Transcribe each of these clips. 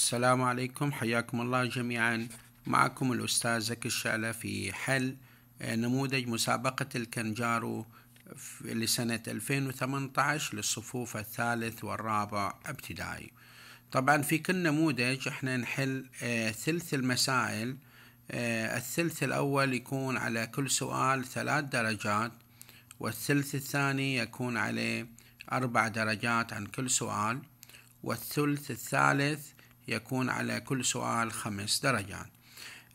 السلام عليكم حياكم الله جميعا معكم الأستاذ زكي الشعلة في حل آه، نموذج مسابقة الكنجارو لسنة 2018 للصفوف الثالث والرابع ابتدائي طبعا في كل نموذج احنا نحل آه، ثلث المسائل آه، الثلث الأول يكون على كل سؤال ثلاث درجات والثلث الثاني يكون عليه أربع درجات عن كل سؤال والثلث الثالث يكون على كل سؤال خمس درجات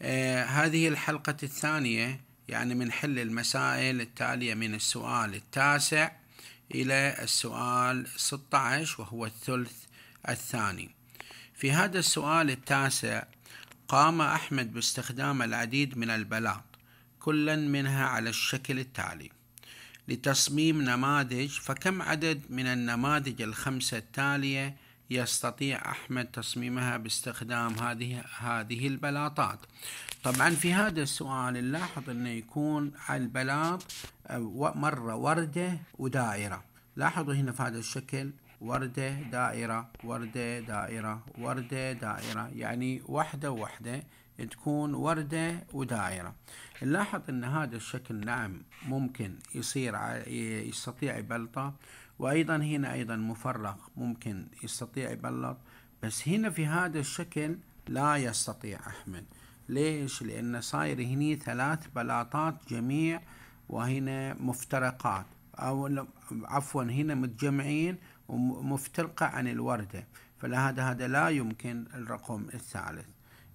آه هذه الحلقة الثانية يعني من حل المسائل التالية من السؤال التاسع إلى السؤال 16 وهو الثلث الثاني في هذا السؤال التاسع قام أحمد باستخدام العديد من البلاط كلا منها على الشكل التالي لتصميم نماذج فكم عدد من النماذج الخمسة التالية يستطيع أحمد تصميمها باستخدام هذه هذه البلاطات طبعا في هذا السؤال نلاحظ أنه يكون على البلاط مرة وردة ودائرة لاحظوا هنا في هذا الشكل وردة دائرة وردة دائرة وردة دائرة يعني واحدة واحدة تكون وردة ودائرة نلاحظ أن هذا الشكل نعم ممكن يصير يستطيع بلطة وأيضا هنا أيضا مفرغ ممكن يستطيع يبلط بس هنا في هذا الشكل لا يستطيع أحمد ليش؟ لأن صاير هنا ثلاث بلاطات جميع وهنا مفترقات أو عفوا هنا متجمعين ومفترقة عن الوردة فلهذا هذا لا يمكن الرقم الثالث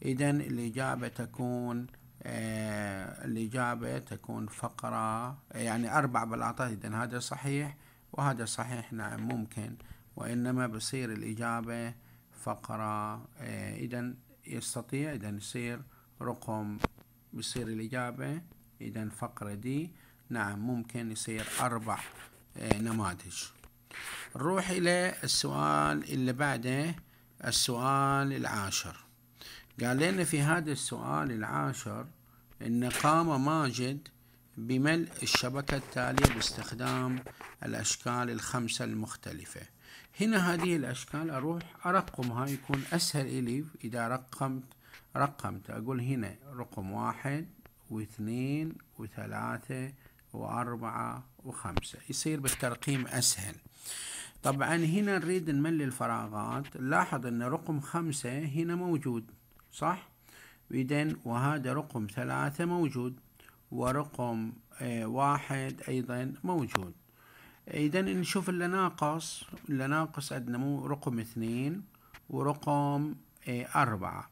إذا الإجابة تكون آه الإجابة تكون فقرة يعني أربع بلاطات إذا هذا صحيح وهذا صحيح نعم ممكن وإنما بصير الإجابة فقرة آه، إذا يستطيع إذا يصير رقم بصير الإجابة إذا فقرة دي نعم ممكن يصير أربع آه، نماذج نروح إلى السؤال اللي بعده السؤال العاشر قال لنا في هذا السؤال العاشر إن قام ماجد بملء الشبكة التالية باستخدام الأشكال الخمسة المختلفة هنا هذه الأشكال أروح أرقمها يكون أسهل إلي إذا رقمت رقمت أقول هنا رقم واحد واثنين وثلاثة وأربعة وخمسة يصير بالترقيم أسهل طبعا هنا نريد نملي الفراغات لاحظ أن رقم خمسة هنا موجود صح؟ إذن وهذا رقم ثلاثة موجود ورقم آه، واحد أيضا موجود إذا نشوف اللي ناقص اللي ناقص عندنا مو رقم اثنين ورقم آه، أربعة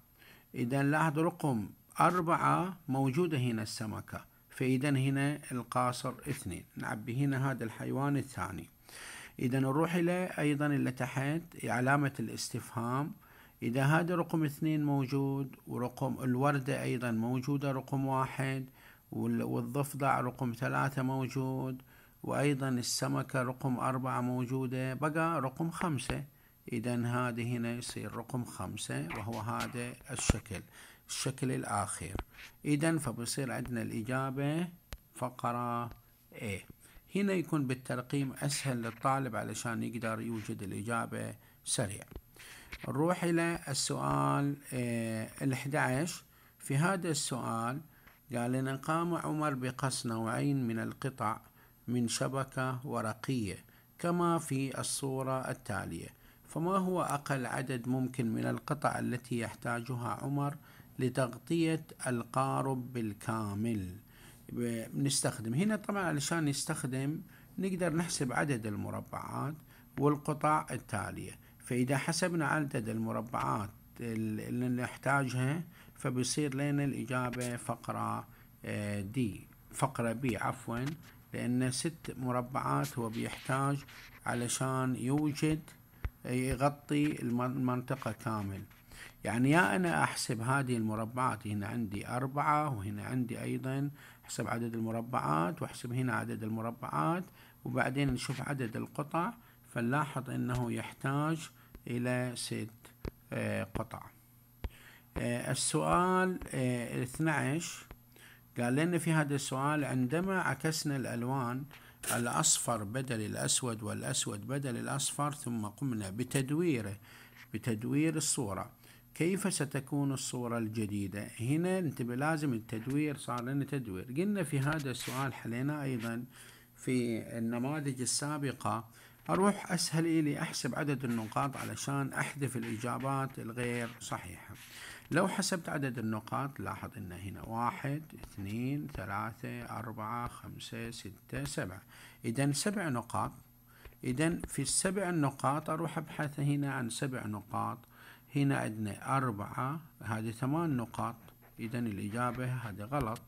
إذا لاحظوا رقم أربعة موجودة هنا السمكة فإذا هنا القاصر اثنين نعبي هنا هذا الحيوان الثاني إذا نروح إلى أيضا اللي تحت علامة الاستفهام إذا هذا رقم اثنين موجود ورقم الوردة أيضا موجودة رقم واحد والضفدع رقم ثلاثة موجود وأيضا السمكة رقم أربعة موجودة بقى رقم خمسة إذا هذه هنا يصير رقم خمسة وهو هذا الشكل الشكل الآخر إذا فبصير عندنا الإجابة فقرة A هنا يكون بالترقيم أسهل للطالب علشان يقدر يوجد الإجابة سريع نروح إلى السؤال آه، الـ 11 في هذا السؤال قال قام عمر بقص نوعين من القطع من شبكة ورقية كما في الصورة التالية فما هو أقل عدد ممكن من القطع التي يحتاجها عمر لتغطية القارب بالكامل نستخدم هنا طبعا علشان نستخدم نقدر نحسب عدد المربعات والقطع التالية فإذا حسبنا عدد المربعات اللي نحتاجها فبيصير لنا الإجابة فقرة دي آه، فقرة بي عفوا لأن ست مربعات هو بيحتاج علشان يوجد آه، يغطي المنطقة كامل يعني يا أنا أحسب هذه المربعات هنا عندي أربعة وهنا عندي أيضا أحسب عدد المربعات وأحسب هنا عدد المربعات وبعدين نشوف عدد القطع فنلاحظ أنه يحتاج إلى ست آه، قطع السؤال 12 آه، قال لنا في هذا السؤال عندما عكسنا الألوان الأصفر بدل الأسود والأسود بدل الأصفر ثم قمنا بتدويره بتدوير الصورة كيف ستكون الصورة الجديدة هنا انتبه لازم التدوير صار لنا تدوير قلنا في هذا السؤال حلينا أيضا في النماذج السابقة أروح أسهل إلي أحسب عدد النقاط علشان أحذف الإجابات الغير صحيحة لو حسبت عدد النقاط لاحظ ان هنا واحد اثنين ثلاثة اربعة خمسة ستة سبعة اذا سبع نقاط اذا في السبع النقاط اروح ابحث هنا عن سبع نقاط هنا عندنا اربعة هذه ثمان نقاط اذا الاجابة هذه غلط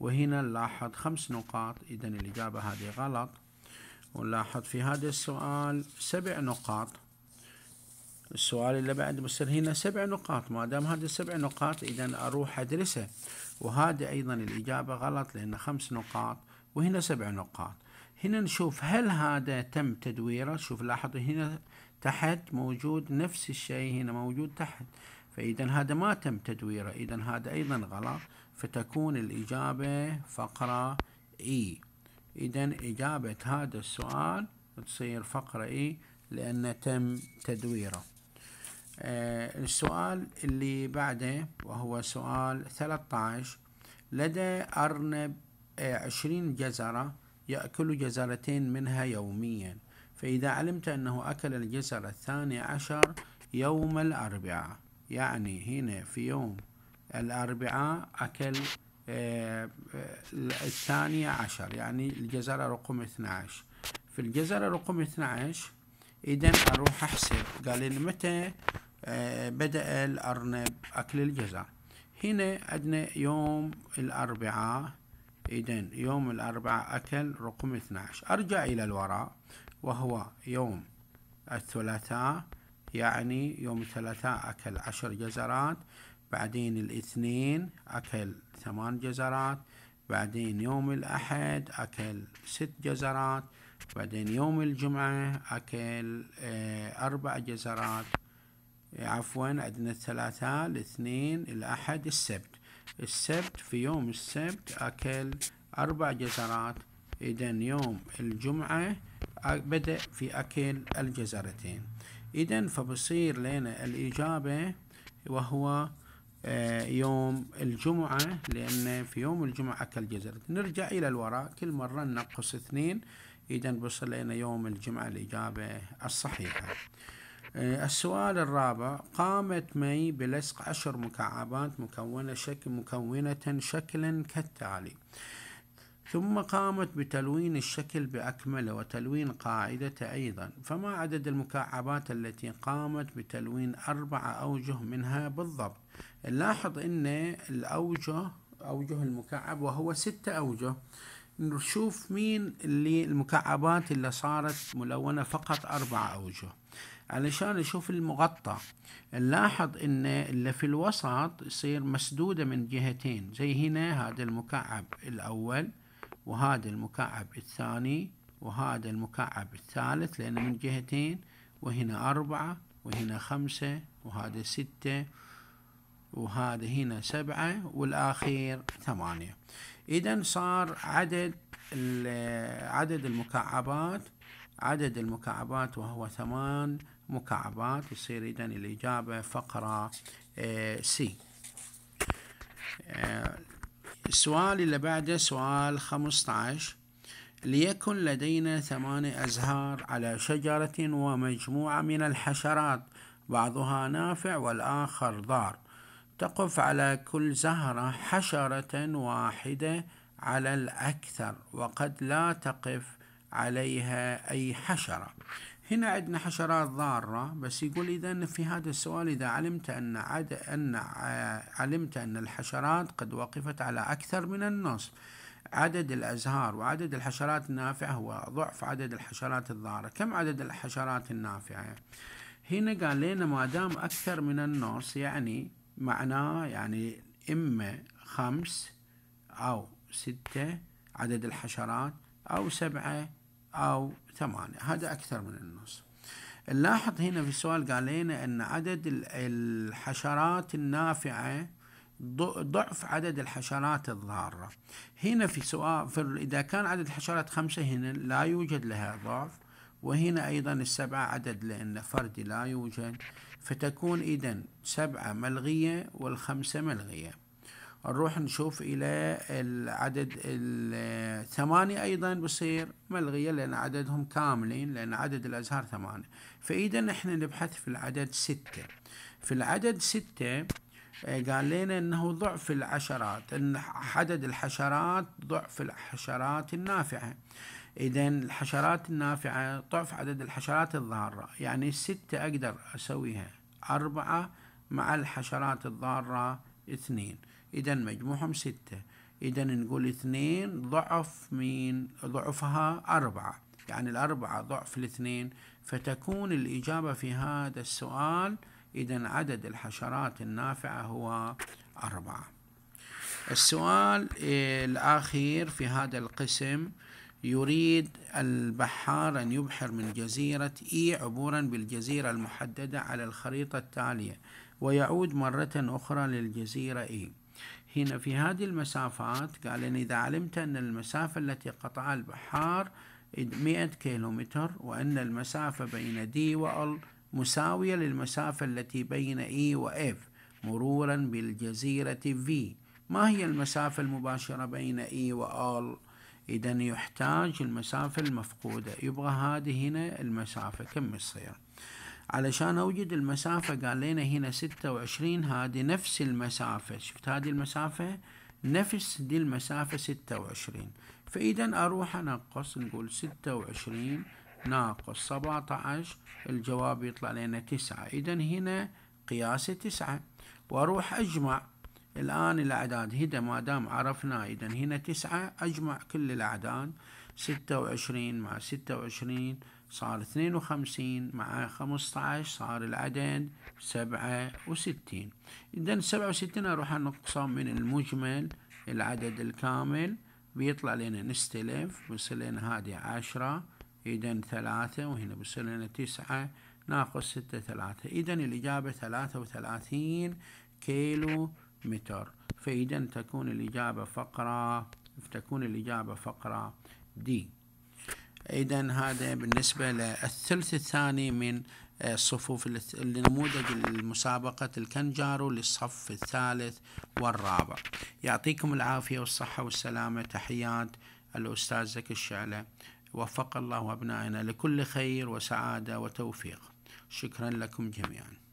وهنا نلاحظ خمس نقاط اذا الاجابة هذه غلط ونلاحظ في هذا السؤال سبع نقاط السؤال اللي بعد بصير هنا سبع نقاط ما دام هذا سبع نقاط إذا أروح أدرسه وهذا أيضا الإجابة غلط لأن خمس نقاط وهنا سبع نقاط هنا نشوف هل هذا تم تدويره شوف لاحظوا هنا تحت موجود نفس الشيء هنا موجود تحت فإذا هذا ما تم تدويره إذا هذا أيضا غلط فتكون الإجابة فقرة إي e. إذا إجابة هذا السؤال تصير فقرة إي e، لأن تم تدويره آه، السؤال اللي بعده وهو سؤال 13 لدى أرنب آه، عشرين جزرة يأكل جزرتين منها يوميا فإذا علمت أنه أكل الجزرة الثانية عشر يوم الأربعاء يعني هنا في يوم الأربعاء أكل آه، الثانية عشر يعني الجزرة رقم 12 في الجزرة رقم 12 إذا أروح أحسب قال لي متى آه، بدأ الأرنب أكل الجزع هنا عندنا يوم الأربعاء إذن يوم الأربعاء أكل رقم 12 أرجع إلى الوراء وهو يوم الثلاثاء يعني يوم الثلاثاء أكل عشر جزرات بعدين الاثنين أكل ثمان جزرات بعدين يوم الأحد أكل ست جزرات بعدين يوم الجمعة أكل آه، أربع جزرات عفوا عندنا الثلاثاء الاثنين الأحد السبت السبت في يوم السبت أكل أربع جزرات إذا يوم الجمعة بدأ في أكل الجزرتين إذا فبصير لنا الإجابة وهو آه، يوم الجمعة لأن في يوم الجمعة أكل جزرة نرجع إلى الوراء كل مرة ننقص اثنين إذا بصل لنا يوم الجمعة الإجابة الصحيحة آه، السؤال الرابع قامت مي بلصق عشر مكعبات مكونة, شكل مكونة شكلا كالتالي ثم قامت بتلوين الشكل بأكمله وتلوين قاعدته أيضا فما عدد المكعبات التي قامت بتلوين أربعة أوجه منها بالضبط نلاحظ أن الأوجه أوجه المكعب وهو ستة أوجه نشوف مين اللي المكعبات اللي صارت ملونة فقط أربعة أوجه علشان اشوف المغطى نلاحظ ان اللي في الوسط يصير مسدودة من جهتين زي هنا هذا المكعب الاول وهذا المكعب الثاني وهذا المكعب الثالث لأنه من جهتين وهنا أربعة وهنا خمسة وهذا ستة وهذا هنا سبعة والأخير ثمانية إذا صار عدد عدد المكعبات عدد المكعبات وهو ثمان مكعبات يصير إذا الإجابة فقرة سي آه، آه، السؤال اللي بعده سؤال 15 ليكن لدينا ثمان أزهار على شجرة ومجموعة من الحشرات بعضها نافع والآخر ضار تقف على كل زهرة حشرة واحدة على الأكثر وقد لا تقف عليها أي حشرة هنا عندنا حشرات ضارة بس يقول إذا في هذا السؤال إذا علمت أن عد أن علمت أن الحشرات قد وقفت على أكثر من النصف عدد الأزهار وعدد الحشرات النافعة هو ضعف عدد الحشرات الضارة كم عدد الحشرات النافعة هنا قال لنا ما دام أكثر من النص يعني معناه يعني إما خمس أو ستة عدد الحشرات أو سبعة أو ثمانية هذا أكثر من النصف نلاحظ هنا في السؤال قال لنا أن عدد الحشرات النافعة ضعف عدد الحشرات الضارة هنا في سؤال في إذا كان عدد الحشرات خمسة هنا لا يوجد لها ضعف وهنا أيضا السبعة عدد لأن فردي لا يوجد فتكون إذا سبعة ملغية والخمسة ملغية نروح نشوف الى العدد الثمانية ايضا بصير ملغية لان عددهم كاملين لان عدد الازهار ثمانية فاذا احنا نبحث في العدد ستة في العدد ستة آه، قال لنا انه ضعف العشرات ان عدد الحشرات ضعف الحشرات النافعة اذا الحشرات النافعة ضعف عدد الحشرات الضارة يعني سته اقدر اسويها اربعة مع الحشرات الضارة اثنين إذا مجموعهم ستة إذا نقول اثنين ضعف مين ضعفها أربعة يعني الأربعة ضعف الاثنين فتكون الإجابة في هذا السؤال إذا عدد الحشرات النافعة هو أربعة السؤال الأخير في هذا القسم يريد البحار أن يبحر من جزيرة إي عبورا بالجزيرة المحددة على الخريطة التالية ويعود مرة أخرى للجزيرة إي حين في هذه المسافات قال إن إذا علمت أن المسافة التي قطعها البحار 100 كيلومتر وأن المسافة بين دي وال مساوية للمسافة التي بين إي e و مرورا بالجزيرة في ما هي المسافة المباشرة بين إي e و إذا يحتاج المسافة المفقودة يبغى هذه هنا المسافة كم يصير علشان أوجد المسافة قال لنا هنا ستة وعشرين هذه نفس المسافة شفت هذه المسافة نفس دي المسافة ستة وعشرين فإذا أروح أنقص نقول ستة وعشرين ناقص سبعة عشر الجواب يطلع لنا تسعة إذا هنا قياس تسعة وأروح أجمع الآن الأعداد هدا ما دام عرفنا إذا هنا تسعة أجمع كل الأعداد ستة وعشرين مع ستة وعشرين صار اثنين وخمسين مع خمسطعش صار العدد سبعة وستين إذن سبعة وستين أروح أنقصهم من المجمل العدد الكامل بيطلع لنا نستلف بيصير لنا هذه عشرة إذن ثلاثة وهنا بيصير لنا تسعة ناقص ستة ثلاثة إذن الإجابة ثلاثة وثلاثين كيلو متر فإذا تكون الإجابة فقرة تكون الإجابة فقرة دي إذا هذا بالنسبة للثلث الثاني من الصفوف آه، النموذج المسابقة الكنجارو للصف الثالث والرابع يعطيكم العافية والصحة والسلامة تحيات الأستاذ زكي الشعلة وفق الله أبنائنا لكل خير وسعادة وتوفيق شكرا لكم جميعا